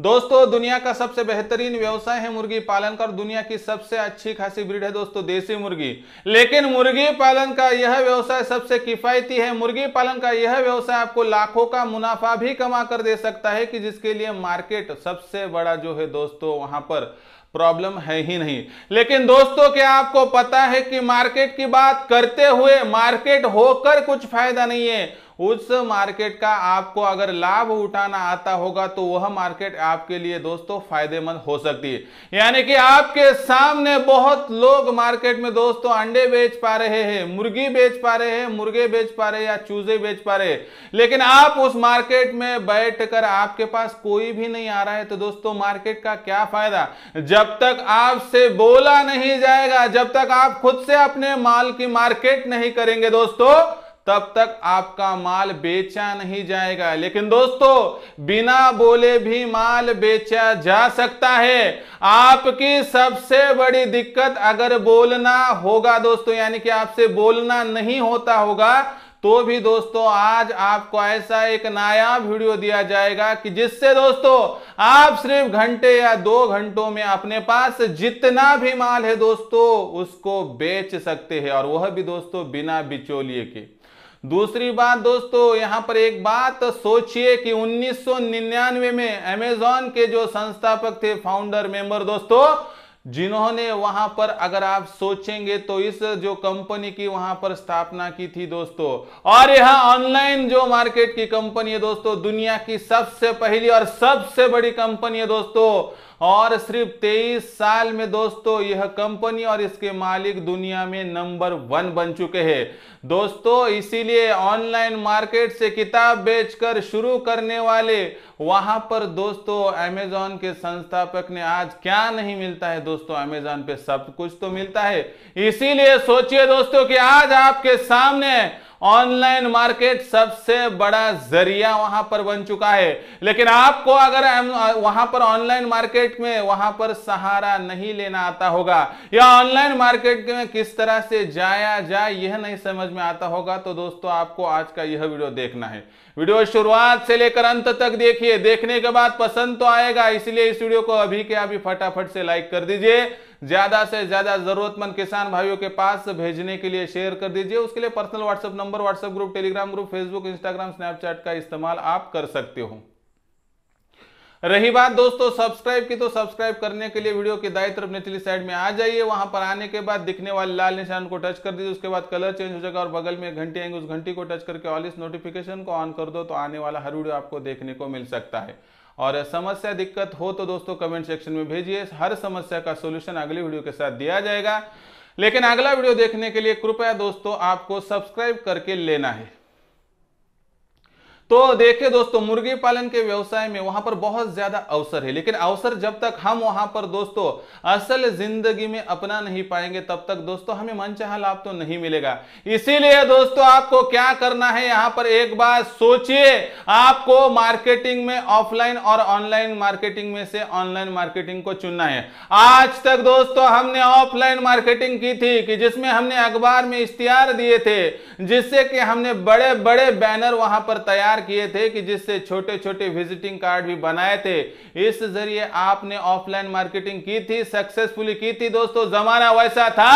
दोस्तों दुनिया का सबसे बेहतरीन व्यवसाय है मुर्गी पालन का और दुनिया की सबसे अच्छी खासी ब्रीड है दोस्तों देसी मुर्गी लेकिन मुर्गी पालन का यह व्यवसाय सबसे किफायती है मुर्गी पालन का यह व्यवसाय आपको लाखों का मुनाफा भी कमा कर दे सकता है कि जिसके लिए मार्केट सबसे बड़ा जो है दोस्तों वहां पर प्रॉब्लम है ही नहीं लेकिन दोस्तों क्या आपको पता है कि मार्केट की बात करते हुए मार्केट होकर कुछ फायदा नहीं है उस मार्केट का आपको अगर लाभ उठाना आता होगा तो वह मार्केट आपके लिए दोस्तों फायदेमंद हो सकती है यानी कि आपके सामने बहुत लोग मार्केट में दोस्तों अंडे बेच पा रहे हैं मुर्गी बेच पा रहे हैं मुर्गे बेच पा रहे या चूजे बेच पा रहे लेकिन आप उस मार्केट में बैठकर आपके पास कोई भी नहीं आ रहा है तो दोस्तों मार्केट का क्या फायदा जब तक आपसे बोला नहीं जाएगा जब तक आप खुद से अपने माल की मार्केट नहीं करेंगे दोस्तों तब तक आपका माल बेचा नहीं जाएगा लेकिन दोस्तों बिना बोले भी माल बेचा जा सकता है आपकी सबसे बड़ी दिक्कत अगर बोलना होगा दोस्तों यानी कि आपसे बोलना नहीं होता होगा तो भी दोस्तों आज आपको ऐसा एक नया वीडियो दिया जाएगा कि जिससे दोस्तों आप सिर्फ घंटे या दो घंटों में अपने पास जितना भी माल है दोस्तों उसको बेच सकते हैं और वह भी दोस्तों बिना बिचौलिए के दूसरी बात दोस्तों यहां पर एक बात सोचिए कि 1999 में अमेजोन के जो संस्थापक थे फाउंडर मेंबर दोस्तों जिन्होंने वहां पर अगर आप सोचेंगे तो इस जो कंपनी की वहां पर स्थापना की थी दोस्तों और यह ऑनलाइन जो मार्केट की कंपनी है दोस्तों दुनिया की सबसे पहली और सबसे बड़ी कंपनी है दोस्तों और सिर्फ तेईस साल में दोस्तों यह कंपनी और इसके मालिक दुनिया में नंबर वन बन चुके हैं दोस्तों इसीलिए ऑनलाइन मार्केट से किताब बेचकर शुरू करने वाले वहां पर दोस्तों अमेजोन के संस्थापक ने आज क्या नहीं मिलता है दोस्तों अमेजोन पे सब कुछ तो मिलता है इसीलिए सोचिए दोस्तों कि आज आपके सामने ऑनलाइन मार्केट सबसे बड़ा जरिया वहां पर बन चुका है लेकिन आपको अगर वहां पर ऑनलाइन मार्केट में वहां पर सहारा नहीं लेना आता होगा या ऑनलाइन मार्केट में किस तरह से जाया जाए यह नहीं समझ में आता होगा तो दोस्तों आपको आज का यह वीडियो देखना है वीडियो शुरुआत से लेकर अंत तक देखिए देखने के बाद पसंद तो आएगा इसलिए इस वीडियो को अभी के अभी फटाफट से लाइक कर दीजिए ज्यादा से ज्यादा जरूरतमंद किसान भाइयों के पास भेजने के लिए शेयर कर दीजिए उसके लिए personal WhatsApp number WhatsApp group Telegram group Facebook Instagram Snapchat का इस्तेमाल आप कर सकते हो रही बात दोस्तों सब्सक्राइब की तो सब्सक्राइब करने के लिए वीडियो के दाई तरफ निचली साइड में आ जाइए वहां पर आने के बाद दिखने वाले लाल निशान को टच कर दीजिए उसके बाद कलर चेंज हो जाएगा और बगल में घंटी आएंगे उस घंटी को टच करके ऑल इस नोटिफिकेशन को ऑन कर दो तो आने वाला हर वीडियो आपको देखने को मिल सकता है और समस्या दिक्कत हो तो दोस्तों कमेंट सेक्शन में भेजिए हर समस्या का सोल्यूशन अगली वीडियो के साथ दिया जाएगा लेकिन अगला वीडियो देखने के लिए कृपया दोस्तों आपको सब्सक्राइब करके लेना है तो देखिए दोस्तों मुर्गी पालन के व्यवसाय में वहां पर बहुत ज्यादा अवसर है लेकिन अवसर जब तक हम वहां पर दोस्तों असल जिंदगी में अपना नहीं पाएंगे तब तक दोस्तों हमें मनचाहा लाभ तो नहीं मिलेगा इसीलिए दोस्तों आपको क्या करना है यहां पर एक बार सोचिए आपको मार्केटिंग में ऑफलाइन और ऑनलाइन मार्केटिंग में से ऑनलाइन मार्केटिंग को चुनना है आज तक दोस्तों हमने ऑफलाइन मार्केटिंग की थी कि जिसमें हमने अखबार में इश्तिहार दिए थे जिससे कि हमने बड़े बड़े बैनर वहां पर तैयार तैयार किए थे कि जिससे छोटे छोटे विजिटिंग कार्ड भी बनाए थे इस जरिए आपने ऑफलाइन मार्केटिंग की थी सक्सेसफुली की थी दोस्तों जमाना वैसा था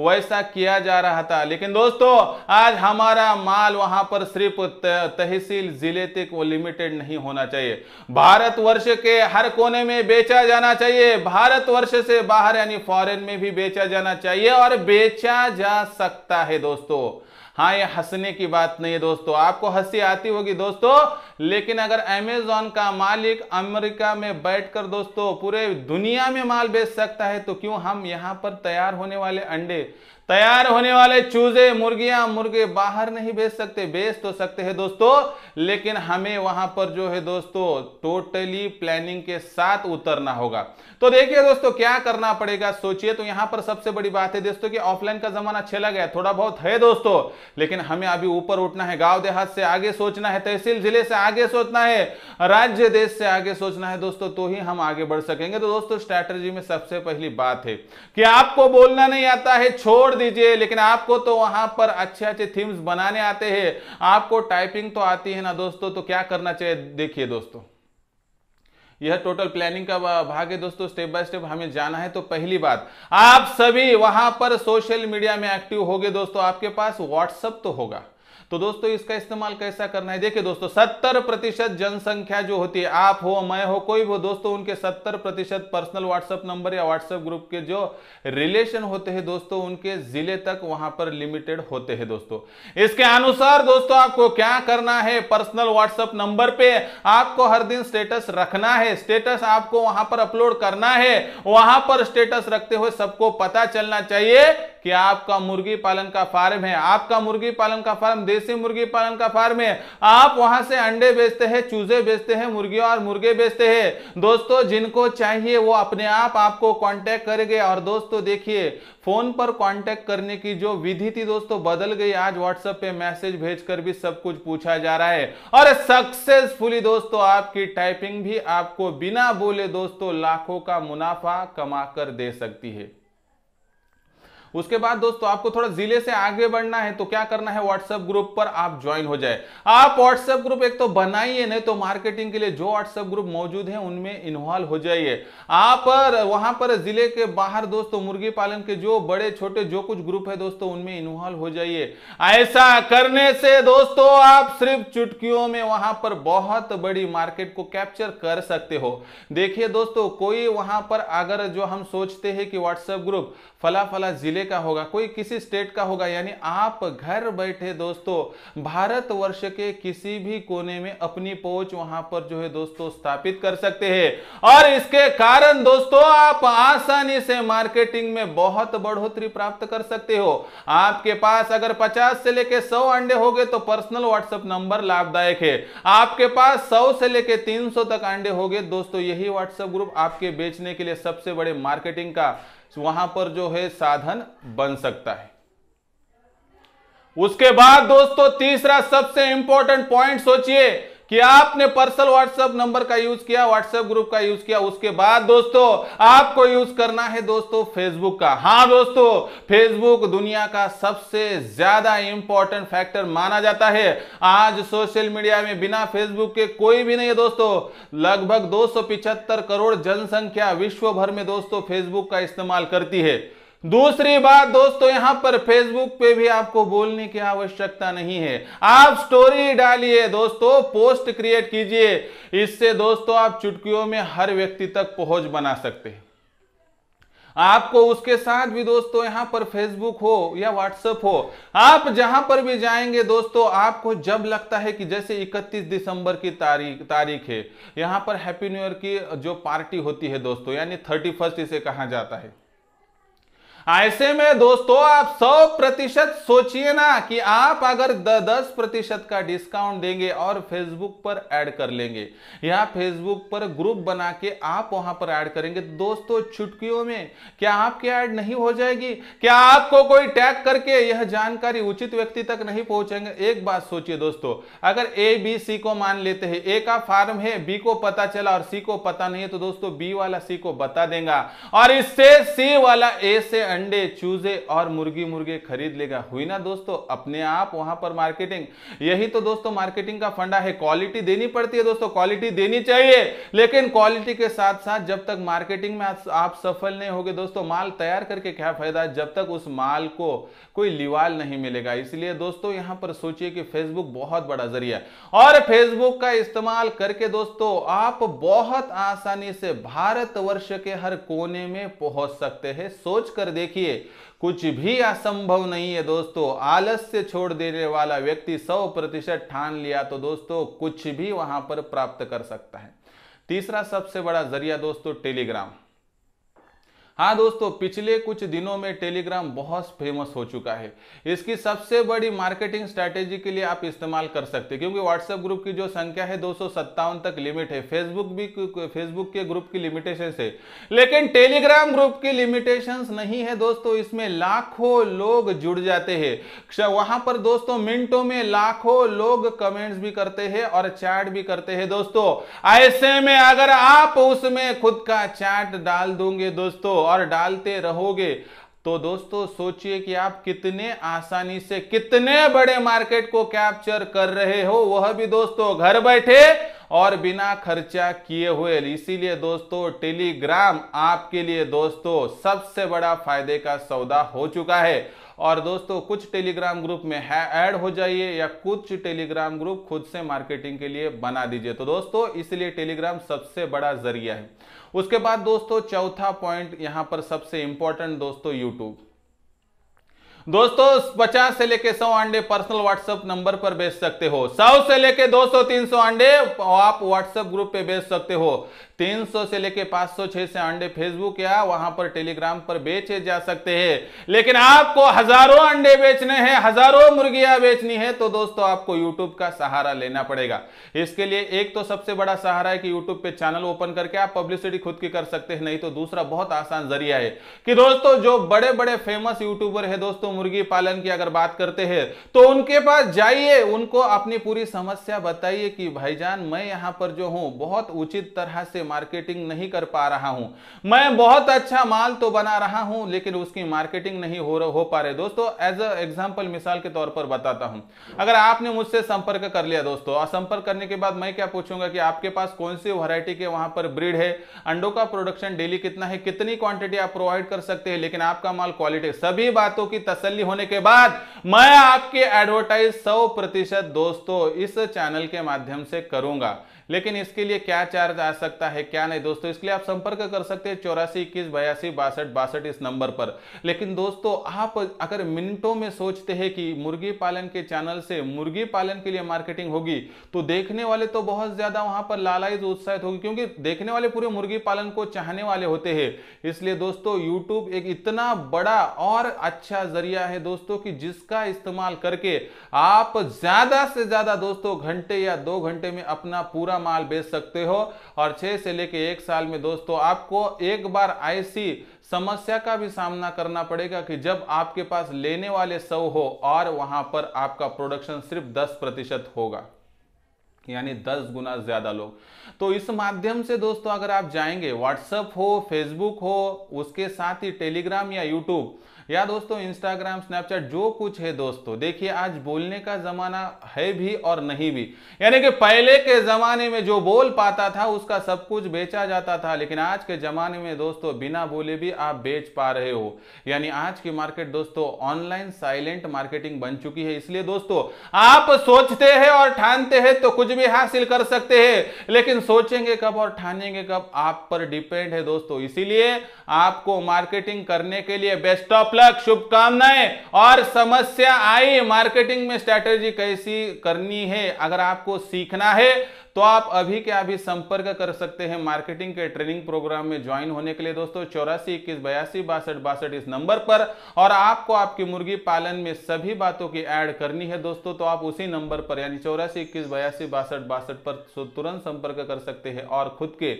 वैसा किया जा रहा था लेकिन दोस्तों आज हमारा माल वहां पर सिर्फ तहसील जिले तक वो लिमिटेड नहीं होना चाहिए भारत वर्ष के हर कोने में बेचा जाना चाहिए भारत वर्ष से बाहर यानी फॉरेन में भी बेचा जाना चाहिए और बेचा जा सकता है दोस्तों हाँ ये हंसने की बात नहीं है दोस्तों आपको हंसी आती होगी दोस्तों लेकिन अगर अमेजोन का मालिक अमेरिका में बैठकर दोस्तों पूरे दुनिया में माल बेच सकता है तो क्यों हम यहाँ पर तैयार होने वाले अंडे तैयार होने वाले चूजे मुर्गियां मुर्गे बाहर नहीं बेच सकते बेच तो सकते हैं दोस्तों लेकिन हमें वहां पर जो है दोस्तों टोटली प्लानिंग के साथ उतरना होगा तो देखिए दोस्तों क्या करना पड़ेगा सोचिए तो यहां पर सबसे बड़ी बात है दोस्तों कि ऑफलाइन का जमाना चला गया थोड़ा बहुत है दोस्तों लेकिन हमें अभी ऊपर उठना है गांव देहात से आगे सोचना है तहसील जिले से आगे सोचना है राज्य देश से आगे सोचना है दोस्तों तो ही हम आगे बढ़ सकेंगे तो दोस्तों स्ट्रैटेजी में सबसे पहली बात है कि आपको बोलना नहीं आता है छोड़ दीजिए लेकिन आपको तो वहां पर अच्छे अच्छे थीम्स बनाने आते हैं आपको टाइपिंग तो आती है ना दोस्तों तो क्या करना चाहिए देखिए दोस्तों यह टोटल प्लानिंग का भाग है दोस्तों स्टेप बाय स्टेप हमें जाना है तो पहली बात आप सभी वहां पर सोशल मीडिया में एक्टिव हो दोस्तों आपके पास व्हाट्सअप तो होगा तो दोस्तों इसका इस्तेमाल कैसा करना है देखिए दोस्तों सत्तर प्रतिशत जनसंख्या जो होती है आप हो मैं हो कोई भी हो दोस्तों उनके सत्तर प्रतिशत पर्सनल व्हाट्सएप नंबर या व्हाट्सएप ग्रुप के जो रिलेशन होते हैं दोस्तों उनके जिले तक वहां पर लिमिटेड होते हैं दोस्तों इसके अनुसार दोस्तों आपको क्या करना है पर्सनल व्हाट्सएप नंबर पे आपको हर दिन स्टेटस रखना है स्टेटस आपको वहां पर अपलोड करना है वहां पर स्टेटस रखते हुए सबको पता चलना चाहिए कि आपका मुर्गी पालन का फार्म है आपका मुर्गी पालन का फार्म देसी मुर्गी पालन का फार्म है आप वहां से अंडे बेचते हैं चूजे बेचते हैं मुर्गियों और मुर्गे बेचते हैं दोस्तों जिनको चाहिए वो अपने आप आपको कांटेक्ट करेंगे और दोस्तों देखिए फोन पर कांटेक्ट करने की जो विधि थी दोस्तों बदल गई आज व्हाट्सएप पे मैसेज भेजकर भी सब कुछ पूछा जा रहा है और सक्सेसफुली दोस्तों आपकी टाइपिंग भी आपको बिना बोले दोस्तों लाखों का मुनाफा कमा कर दे सकती है उसके बाद दोस्तों आपको थोड़ा जिले से आगे बढ़ना है तो क्या करना है व्हाट्सएप ग्रुप पर आप ज्वाइन हो जाए आप व्हाट्सएप ग्रुप एक तो बनाइए नहीं तो मार्केटिंग के लिए जो व्हाट्सएप ग्रुप मौजूद है उनमें इन्वॉल्व हो जाइए आप वहां पर जिले के बाहर दोस्तों मुर्गी पालन के जो बड़े छोटे जो कुछ ग्रुप है दोस्तों उनमें इन्वॉल्व हो जाइए ऐसा करने से दोस्तों आप सिर्फ चुटकियों में वहां पर बहुत बड़ी मार्केट को कैप्चर कर सकते हो देखिए दोस्तों कोई वहां पर अगर जो हम सोचते हैं कि व्हाट्सएप ग्रुप फला फला जिले जिले का होगा कोई किसी स्टेट का होगा यानी आप घर बैठे दोस्तों भारत वर्ष के किसी भी कोने में अपनी पहुंच वहां पर जो है दोस्तों स्थापित कर सकते हैं और इसके कारण दोस्तों आप आसानी से मार्केटिंग में बहुत बढ़ोतरी प्राप्त कर सकते हो आपके पास अगर पचास से लेके सौ अंडे हो तो पर्सनल व्हाट्सएप नंबर लाभदायक है आपके पास सौ से लेके तीन तक अंडे हो दोस्तों यही व्हाट्सएप ग्रुप आपके बेचने के लिए सबसे बड़े मार्केटिंग का तो वहां पर जो है साधन बन सकता है उसके बाद दोस्तों तीसरा सबसे इंपॉर्टेंट पॉइंट सोचिए कि आपने पर्सनल व्हाट्सएप नंबर का यूज किया व्हाट्सएप ग्रुप का यूज किया उसके बाद दोस्तों आपको यूज करना है दोस्तों फेसबुक का हाँ दोस्तों फेसबुक दुनिया का सबसे ज्यादा इंपॉर्टेंट फैक्टर माना जाता है आज सोशल मीडिया में बिना फेसबुक के कोई भी नहीं है दोस्तों लगभग दो करोड़ जनसंख्या विश्व भर में दोस्तों फेसबुक का इस्तेमाल करती है दूसरी बात दोस्तों यहां पर फेसबुक पे भी आपको बोलने की आवश्यकता नहीं है आप स्टोरी डालिए दोस्तों पोस्ट क्रिएट कीजिए इससे दोस्तों आप चुटकियों में हर व्यक्ति तक पहुंच बना सकते हैं आपको उसके साथ भी दोस्तों यहां पर फेसबुक हो या व्हाट्सएप हो आप जहां पर भी जाएंगे दोस्तों आपको जब लगता है कि जैसे 31 दिसंबर की तारीख तारीख है यहां पर हैप्पी न्यू ईयर की जो पार्टी होती है दोस्तों यानी थर्टी इसे कहा जाता है ऐसे में दोस्तों आप सौ प्रतिशत सोचिए ना कि आप अगर दस प्रतिशत का डिस्काउंट देंगे और फेसबुक पर ऐड कर लेंगे या फेसबुक पर ग्रुप बना के आप वहां पर ऐड करेंगे तो दोस्तों चुटकियों में क्या आपकी ऐड नहीं हो जाएगी क्या आपको कोई टैग करके यह जानकारी उचित व्यक्ति तक नहीं पहुंचेंगे एक बात सोचिए दोस्तों अगर ए बी सी को मान लेते हैं ए का फार्म है बी को पता चला और सी को पता नहीं है तो दोस्तों बी वाला सी को बता देगा और इससे सी वाला ए से अंडे चूजे और मुर्गी मुर्गे खरीद लेगा हुई ना दोस्तों अपने आप वहां पर मार्केटिंग यही तो दोस्तों मार्केटिंग का फंडा है क्वालिटी देनी पड़ती है दोस्तों क्वालिटी देनी चाहिए लेकिन क्वालिटी के साथ साथ जब तक मार्केटिंग में आप सफल नहीं होगे दोस्तों माल तैयार करके क्या फायदा जब तक उस माल को कोई लिवाल नहीं मिलेगा इसलिए दोस्तों यहां पर सोचिए कि फेसबुक बहुत बड़ा जरिया और फेसबुक का इस्तेमाल करके दोस्तों आप बहुत आसानी से भारतवर्ष के हर कोने में पहुंच सकते हैं सोच कर देखिए कुछ भी असंभव नहीं है दोस्तों आलस्य छोड़ देने वाला व्यक्ति सौ प्रतिशत ठान लिया तो दोस्तों कुछ भी वहां पर प्राप्त कर सकता है तीसरा सबसे बड़ा जरिया दोस्तों टेलीग्राम हाँ दोस्तों पिछले कुछ दिनों में टेलीग्राम बहुत फेमस हो चुका है इसकी सबसे बड़ी मार्केटिंग स्ट्रैटेजी के लिए आप इस्तेमाल कर सकते हैं क्योंकि व्हाट्सएप ग्रुप की जो संख्या है दो तक लिमिट है फेसबुक भी फेसबुक के ग्रुप की लिमिटेशन है लेकिन टेलीग्राम ग्रुप की लिमिटेशन नहीं है दोस्तों इसमें लाखों लोग जुड़ जाते हैं वहां पर दोस्तों मिनटों में लाखों लोग कमेंट्स भी करते हैं और चैट भी करते हैं दोस्तों ऐसे में अगर आप उसमें खुद का चैट डाल दोगे दोस्तों और डालते रहोगे तो दोस्तों सोचिए कि आप कितने आसानी से कितने बड़े मार्केट को कैप्चर कर रहे हो वह भी दोस्तों घर बैठे और बिना खर्चा किए हुए इसीलिए दोस्तों टेलीग्राम आपके लिए दोस्तों सबसे बड़ा फायदे का सौदा हो चुका है और दोस्तों कुछ टेलीग्राम ग्रुप में है ऐड हो जाइए या कुछ टेलीग्राम ग्रुप खुद से मार्केटिंग के लिए बना दीजिए तो दोस्तों इसलिए टेलीग्राम सबसे बड़ा जरिया है उसके बाद दोस्तों चौथा पॉइंट यहां पर सबसे इंपॉर्टेंट दोस्तों यूट्यूब दोस्तों 50 से लेके 100 अंडे पर्सनल व्हाट्सएप नंबर पर बेच सकते हो 100 से लेके 200 300 अंडे आप व्हाट्सएप ग्रुप पे बेच सकते हो 300 से लेके 500 600 अंडे फेसबुक या वहां पर टेलीग्राम पर बेचे जा सकते हैं लेकिन आपको हजारों अंडे बेचने हैं हजारों मुर्गियां बेचनी है तो दोस्तों आपको यूट्यूब का सहारा लेना पड़ेगा इसके लिए एक तो सबसे बड़ा सहारा है कि यूट्यूब पे चैनल ओपन करके आप पब्लिसिटी खुद की कर सकते हैं नहीं तो दूसरा बहुत आसान जरिया है कि दोस्तों जो बड़े बड़े फेमस यूट्यूबर है दोस्तों दोस्तों मुर्गी पालन की अगर बात करते हैं तो उनके पास जाइए उनको अपनी पूरी समस्या बताइए कि भाईजान मैं यहां पर जो हूं बहुत उचित तरह से मार्केटिंग नहीं कर पा रहा हूं मैं बहुत अच्छा माल तो बना रहा हूं लेकिन उसकी मार्केटिंग नहीं हो, हो पा रहे दोस्तों एज अ एग्जाम्पल मिसाल के तौर पर बताता हूं अगर आपने मुझसे संपर्क कर लिया दोस्तों और संपर्क करने के बाद मैं क्या पूछूंगा कि आपके पास कौन सी वरायटी के वहां पर ब्रीड है अंडों का प्रोडक्शन डेली कितना है कितनी क्वांटिटी आप प्रोवाइड कर सकते हैं लेकिन आपका माल क्वालिटी सभी बातों की तसल्ली होने के बाद मैं आपके एडवर्टाइज सौ प्रतिशत दोस्तों इस चैनल के माध्यम से करूंगा लेकिन इसके लिए क्या चार्ज आ सकता है क्या नहीं दोस्तों इसके लिए आप संपर्क कर सकते हैं चौरासी इक्कीस बयासी बासठ बासठ इस नंबर पर लेकिन दोस्तों आप अगर मिनटों में सोचते हैं कि मुर्गी पालन के चैनल से मुर्गी पालन के लिए मार्केटिंग होगी तो देखने वाले तो बहुत ज्यादा वहां पर लालायित उत्साहित होगी क्योंकि देखने वाले पूरे मुर्गी पालन को चाहने वाले होते हैं इसलिए दोस्तों यूट्यूब एक इतना बड़ा और अच्छा जरिया है दोस्तों की जिसका इस्तेमाल करके आप ज्यादा से ज्यादा दोस्तों घंटे या दो घंटे में अपना पूरा माल बेच सकते हो और छह से लेके एक साल में दोस्तों आपको एक बार ऐसी समस्या का भी सामना करना पड़ेगा कि जब आपके पास लेने वाले सौ हो और वहां पर आपका प्रोडक्शन सिर्फ दस प्रतिशत होगा यानी दस गुना ज़्यादा लोग तो इस माध्यम से दोस्तों अगर आप जाएंगे व्हाट्सएप हो फेसबुक हो उसके साथ ही टेलीग्राम या यूट्यूब या दोस्तों इंस्टाग्राम स्नैपचैट जो कुछ है दोस्तों देखिए आज बोलने का जमाना है भी और नहीं भी यानी कि पहले के जमाने में जो बोल पाता था उसका सब कुछ बेचा जाता था लेकिन आज के जमाने में दोस्तों बिना बोले भी आप बेच पा रहे हो यानी आज की मार्केट दोस्तों ऑनलाइन साइलेंट मार्केटिंग बन चुकी है इसलिए दोस्तों आप सोचते हैं और ठानते हैं तो कुछ भी हासिल कर सकते हैं लेकिन सोचेंगे कब और ठानेंगे कब आप पर डिपेंड है दोस्तों इसीलिए आपको मार्केटिंग करने के लिए बेस्ट ऑफ गुड शुभकामनाएं और समस्या आई मार्केटिंग में स्ट्रैटेजी कैसी करनी है अगर आपको सीखना है तो आप अभी के अभी संपर्क कर सकते हैं मार्केटिंग के ट्रेनिंग प्रोग्राम में ज्वाइन होने के लिए दोस्तों चौरासी इक्कीस बयासी बासठ बासठ इस नंबर पर और आपको आपकी मुर्गी पालन में सभी बातों की ऐड करनी है दोस्तों तो आप उसी नंबर पर यानी चौरासी इक्कीस बयासी बासठ बासठ पर तुरंत संपर्क कर सकते हैं और खुद के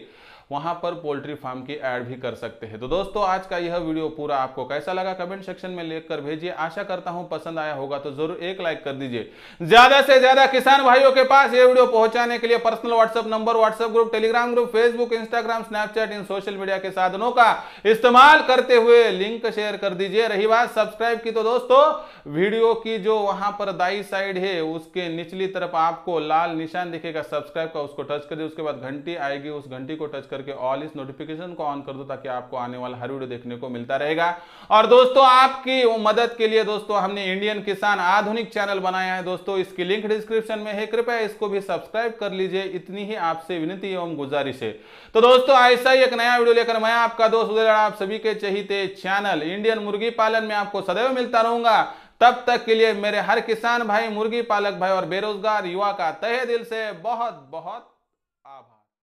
वहां पर पोल्ट्री फार्म की ऐड भी कर सकते हैं तो दोस्तों आज का यह वीडियो पूरा आपको कैसा लगा कमेंट सेक्शन में लिखकर भेजिए आशा करता हूं पसंद आया होगा तो जरूर एक लाइक कर दीजिए ज्यादा से ज्यादा किसान भाइयों के पास ये वीडियो पहुंचाने के लिए personal WhatsApp number WhatsApp group Telegram group Facebook Instagram Snapchat इन सोशल मीडिया के साधनों का इस्तेमाल करते हुए लिंक शेयर कर दीजिए रही बात सब्सक्राइब की तो दोस्तों वीडियो की जो वहां पर दाई साइड है उसके निचली तरफ आपको लाल निशान दिखेगा सब्सक्राइब का उसको टच कर दीजिए उसके बाद घंटी आएगी उस घंटी को टच कर करके ऑल इस नोटिफिकेशन को ऑन कर दो ताकि आपको आने वाला हर वीडियो देखने को मिलता रहेगा और दोस्तों आपकी मदद के लिए दोस्तों हमने इंडियन किसान आधुनिक चैनल बनाया है दोस्तों इसकी लिंक डिस्क्रिप्शन में है कृपया इसको भी सब्सक्राइब कर लीजिए इतनी ही आपसे विनती एवं गुजारिश है तो दोस्तों ऐसा ही एक नया वीडियो लेकर मैं आपका दोस्त उदय आप सभी के चहिते चैनल इंडियन मुर्गी पालन में आपको सदैव मिलता रहूंगा तब तक के लिए मेरे हर किसान भाई मुर्गी पालक भाई और बेरोजगार युवा का तहे दिल से बहुत बहुत आभार